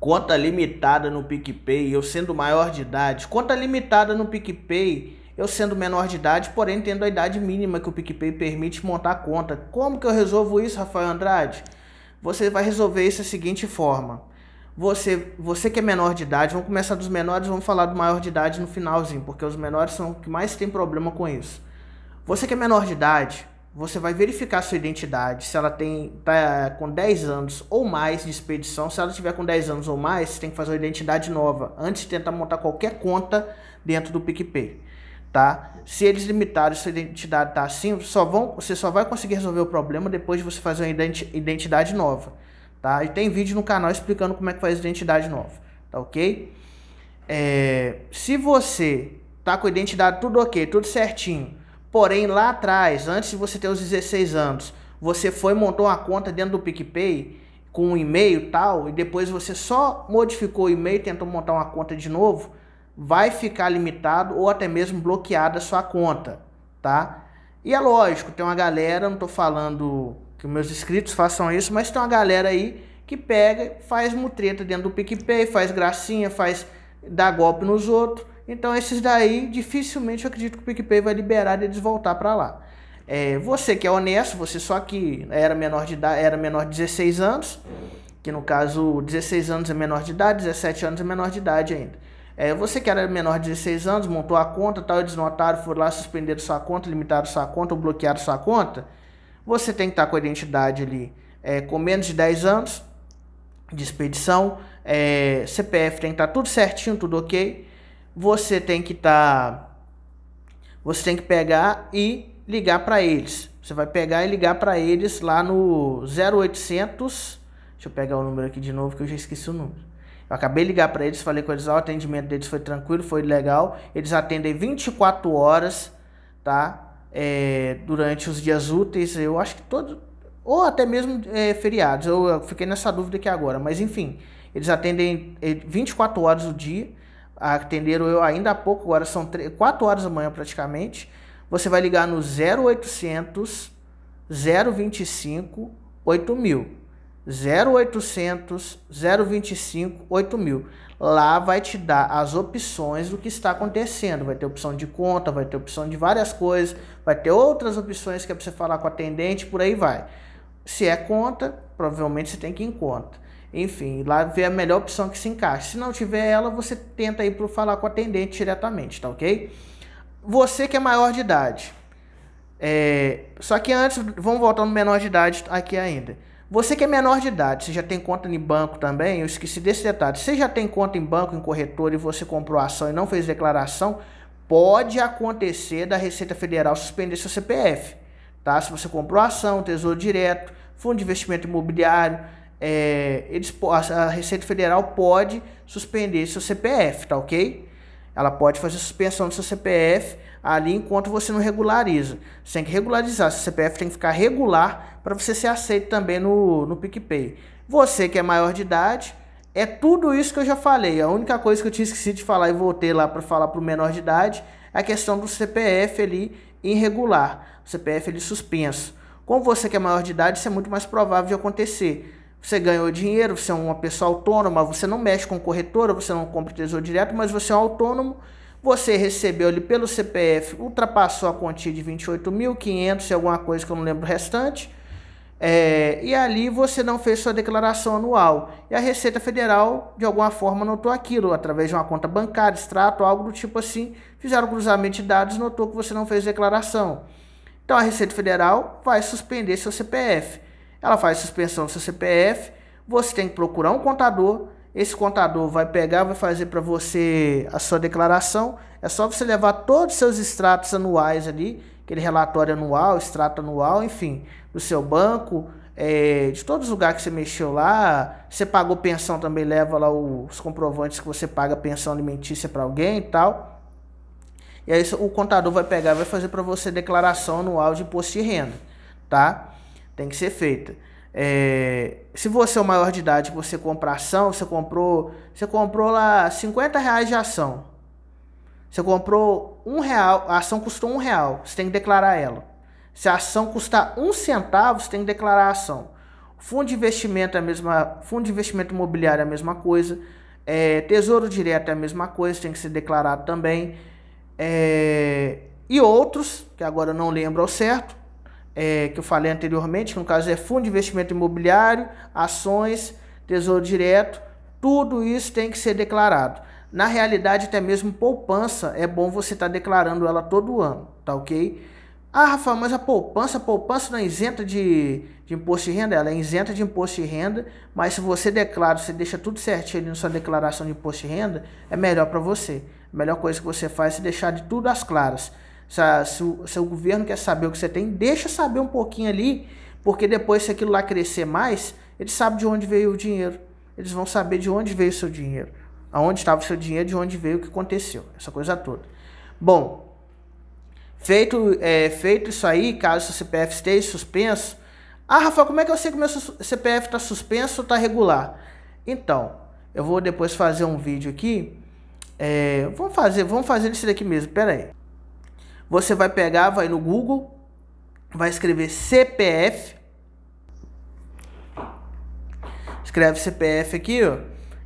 conta limitada no PicPay, eu sendo maior de idade, conta limitada no PicPay, eu sendo menor de idade, porém tendo a idade mínima que o PicPay permite montar a conta. Como que eu resolvo isso, Rafael Andrade? Você vai resolver isso da seguinte forma. Você, você que é menor de idade, vamos começar dos menores, vamos falar do maior de idade no finalzinho, porque os menores são que mais tem problema com isso. Você que é menor de idade, você vai verificar sua identidade, se ela tem tá com 10 anos ou mais de expedição, se ela tiver com 10 anos ou mais, você tem que fazer uma identidade nova antes de tentar montar qualquer conta dentro do PicPay, tá? Se eles limitarem sua identidade tá assim, só vão, você só vai conseguir resolver o problema depois de você fazer uma identidade nova, tá? E tem vídeo no canal explicando como é que faz identidade nova, tá OK? É, se você tá com a identidade tudo OK, tudo certinho, Porém, lá atrás, antes de você ter os 16 anos, você foi montou uma conta dentro do PicPay com um e-mail tal, e depois você só modificou o e-mail, tentou montar uma conta de novo, vai ficar limitado ou até mesmo bloqueada a sua conta, tá? E é lógico, tem uma galera, não estou falando que meus inscritos façam isso, mas tem uma galera aí que pega, faz mutreta dentro do PicPay, faz gracinha, faz dá golpe nos outros. Então esses daí, dificilmente eu acredito que o PicPay vai liberar eles voltar para lá. É, você que é honesto, você só que era menor de idade, era menor de 16 anos, que no caso 16 anos é menor de idade, 17 anos é menor de idade ainda. É, você que era menor de 16 anos, montou a conta, tal, eles notaram, foram lá, suspenderam sua conta, limitaram sua conta ou bloquearam sua conta. Você tem que estar com a identidade ali é, com menos de 10 anos de expedição, é, CPF tem que estar tudo certinho, tudo ok você tem que estar. Tá, você tem que pegar e ligar para eles. Você vai pegar e ligar para eles lá no 0800. Deixa eu pegar o número aqui de novo que eu já esqueci o número. Eu acabei de ligar para eles, falei com eles, ó, o atendimento deles foi tranquilo, foi legal. Eles atendem 24 horas, tá? É, durante os dias úteis, eu acho que todo ou até mesmo é, feriados. Eu, eu fiquei nessa dúvida aqui agora, mas enfim, eles atendem 24 é, horas do dia atenderam eu ainda há pouco, agora são 3, 4 horas da manhã praticamente. Você vai ligar no 0800 025 8000. 0800 025 8000. Lá vai te dar as opções do que está acontecendo. Vai ter opção de conta, vai ter opção de várias coisas, vai ter outras opções que é para você falar com o atendente, por aí vai. Se é conta, provavelmente você tem que ir em conta. Enfim, lá vê a melhor opção que se encaixa. Se não tiver ela, você tenta ir para falar com o atendente diretamente, tá ok? Você que é maior de idade. É... Só que antes, vamos voltar no menor de idade aqui ainda. Você que é menor de idade, você já tem conta em banco também? Eu esqueci desse detalhe. Você já tem conta em banco, em corretor e você comprou ação e não fez declaração? Pode acontecer da Receita Federal suspender seu CPF, tá? Se você comprou ação, tesouro direto, fundo de investimento imobiliário, é, eles, a Receita Federal pode suspender seu CPF, tá ok? Ela pode fazer suspensão do seu CPF ali enquanto você não regulariza. Você tem que regularizar, seu CPF tem que ficar regular para você ser aceito também no, no PicPay. Você que é maior de idade, é tudo isso que eu já falei. A única coisa que eu tinha esquecido de falar e voltei lá para falar para o menor de idade é a questão do CPF ali irregular, o CPF ele suspenso. com você que é maior de idade, isso é muito mais provável de acontecer. Você ganhou dinheiro, você é uma pessoa autônoma, você não mexe com corretora, você não compra tesouro direto, mas você é um autônomo. Você recebeu ali pelo CPF, ultrapassou a quantia de 28.500 e alguma coisa que eu não lembro o restante. É, e ali você não fez sua declaração anual. E a Receita Federal, de alguma forma, notou aquilo, através de uma conta bancária, extrato, algo do tipo assim. Fizeram cruzamento de dados notou que você não fez declaração. Então a Receita Federal vai suspender seu CPF ela faz suspensão do seu CPF, você tem que procurar um contador, esse contador vai pegar, vai fazer para você a sua declaração, é só você levar todos os seus extratos anuais ali, aquele relatório anual, extrato anual, enfim, do seu banco, é, de todos os lugares que você mexeu lá, você pagou pensão também, leva lá os comprovantes que você paga pensão alimentícia para alguém e tal. E aí o contador vai pegar, vai fazer para você declaração anual de imposto de renda, tá? tem que ser feita. É, se você é o maior de idade, você compra ação, você comprou, você comprou lá 50 reais de ação. Você comprou um real, a ação custou um real, você tem que declarar ela. Se a ação custar um centavo, você tem que declarar a ação. Fundo de investimento é a mesma, fundo de investimento imobiliário é a mesma coisa. É, tesouro direto é a mesma coisa, tem que ser declarado também. É, e outros, que agora eu não lembro ao certo, é, que eu falei anteriormente, que no caso é fundo de investimento imobiliário, ações, tesouro direto, tudo isso tem que ser declarado. Na realidade, até mesmo poupança é bom você estar tá declarando ela todo ano, tá ok? Ah, Rafa, mas a poupança, a poupança não é isenta de, de imposto de renda? Ela é isenta de imposto de renda, mas se você declara, você deixa tudo certinho ali na sua declaração de imposto de renda, é melhor para você. A melhor coisa que você faz é deixar de tudo às claras. Se, o seu governo quer saber o que você tem, deixa saber um pouquinho ali, porque depois, se aquilo lá crescer mais, eles sabem de onde veio o dinheiro. Eles vão saber de onde veio o seu dinheiro, aonde estava o seu dinheiro, de onde veio o que aconteceu, essa coisa toda. Bom, feito, é, feito isso aí, caso seu CPF esteja suspenso, ah, Rafael, como é que eu sei que meu CPF está suspenso ou está regular? Então, eu vou depois fazer um vídeo aqui. É, vamos fazer, vamos fazer isso daqui mesmo. Pera aí. Você vai pegar, vai no Google, vai escrever CPF. Escreve CPF aqui, ó.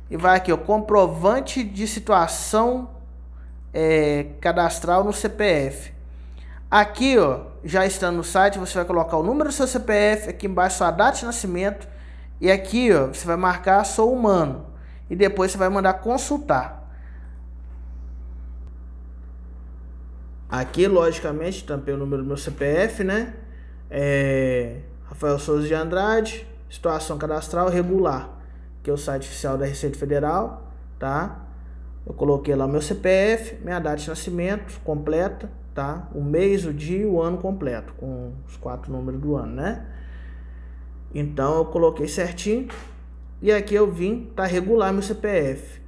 E vai aqui, ó, comprovante de situação é, cadastral no CPF. Aqui, ó, já estando no site, você vai colocar o número do seu CPF, aqui embaixo a data de nascimento e aqui, ó, você vai marcar sou humano e depois você vai mandar consultar. Aqui, logicamente, tampei o número do meu CPF, né? É, Rafael Souza de Andrade, situação cadastral regular, que é o site oficial da Receita Federal, tá? Eu coloquei lá meu CPF, minha data de nascimento completa, tá? O mês, o dia, o ano completo, com os quatro números do ano, né? Então eu coloquei certinho e aqui eu vim tá regular meu CPF.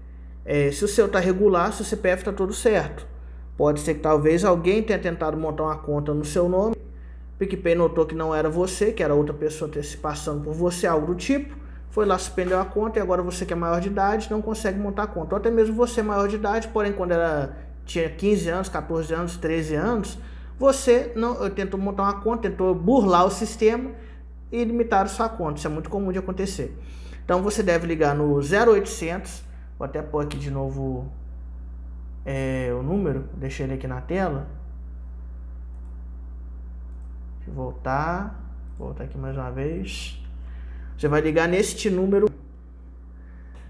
É, se o seu tá regular, seu CPF tá todo certo. Pode ser que talvez alguém tenha tentado montar uma conta no seu nome. PicPay notou que não era você, que era outra pessoa ter se passando por você, algo do tipo. Foi lá, suspendeu a conta e agora você que é maior de idade não consegue montar a conta. Ou até mesmo você é maior de idade, porém quando era, tinha 15 anos, 14 anos, 13 anos, você não eh, tentou montar uma conta, tentou burlar o sistema e limitar sua conta. Isso é muito comum de acontecer. Então você deve ligar no 0800, vou até pôr aqui de novo é, o número, deixei ele aqui na tela. Deixa eu voltar, voltar aqui mais uma vez. Você vai ligar neste número.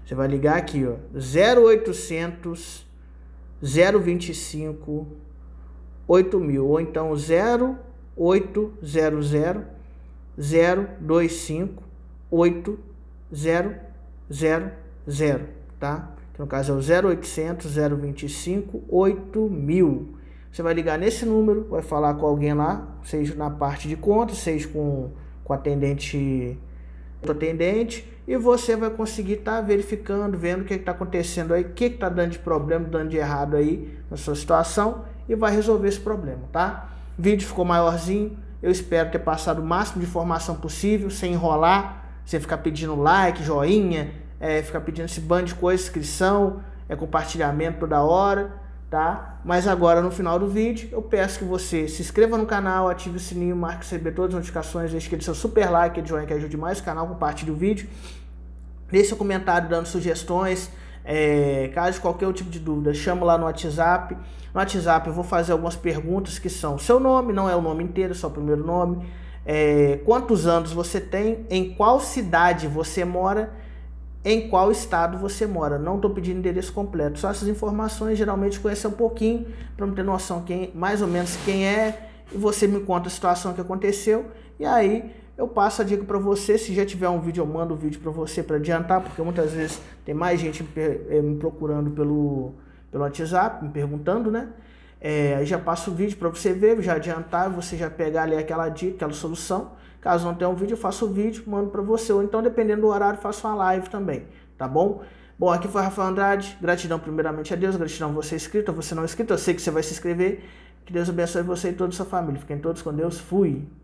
Você vai ligar aqui, ó, 0800 025 8000 ou então 0800 025 8000, tá? no caso é o 0800 025 8000. Você vai ligar nesse número, vai falar com alguém lá, seja na parte de conta, seja com, com atendente atendente e você vai conseguir estar tá verificando, vendo o que é está acontecendo aí, o que é está dando de problema, dando de errado aí na sua situação e vai resolver esse problema, tá? O vídeo ficou maiorzinho, eu espero ter passado o máximo de informação possível, sem enrolar, sem ficar pedindo like, joinha, é, ficar pedindo esse bando de coisa, inscrição, é compartilhamento toda hora, tá? Mas agora no final do vídeo eu peço que você se inscreva no canal, ative o sininho, marque receber todas as notificações, deixe aquele seu super like, de joinha que ajude mais o canal, compartilhe o vídeo, deixe seu comentário dando sugestões, é, caso qualquer tipo de dúvida, chamo lá no WhatsApp. No WhatsApp eu vou fazer algumas perguntas que são seu nome, não é o nome inteiro, é só o primeiro nome, é, quantos anos você tem, em qual cidade você mora em qual estado você mora. Não estou pedindo endereço completo, só essas informações, geralmente conhecer um pouquinho, para ter noção quem, mais ou menos quem é, e você me conta a situação que aconteceu, e aí eu passo a dica para você, se já tiver um vídeo eu mando o um vídeo para você para adiantar, porque muitas vezes tem mais gente me eh, procurando pelo, pelo WhatsApp, me perguntando, né? É, já passo o vídeo para você ver, já adiantar, você já pegar ali aquela dica, aquela solução. Caso não tenha um vídeo, eu faço o vídeo, mando para você. Ou então, dependendo do horário, faço uma live também, tá bom? Bom, aqui foi Rafael Andrade. Gratidão primeiramente a Deus, gratidão a você inscrito, a você não inscrito. Eu sei que você vai se inscrever. Que Deus abençoe você e toda a sua família. Fiquem todos com Deus. Fui!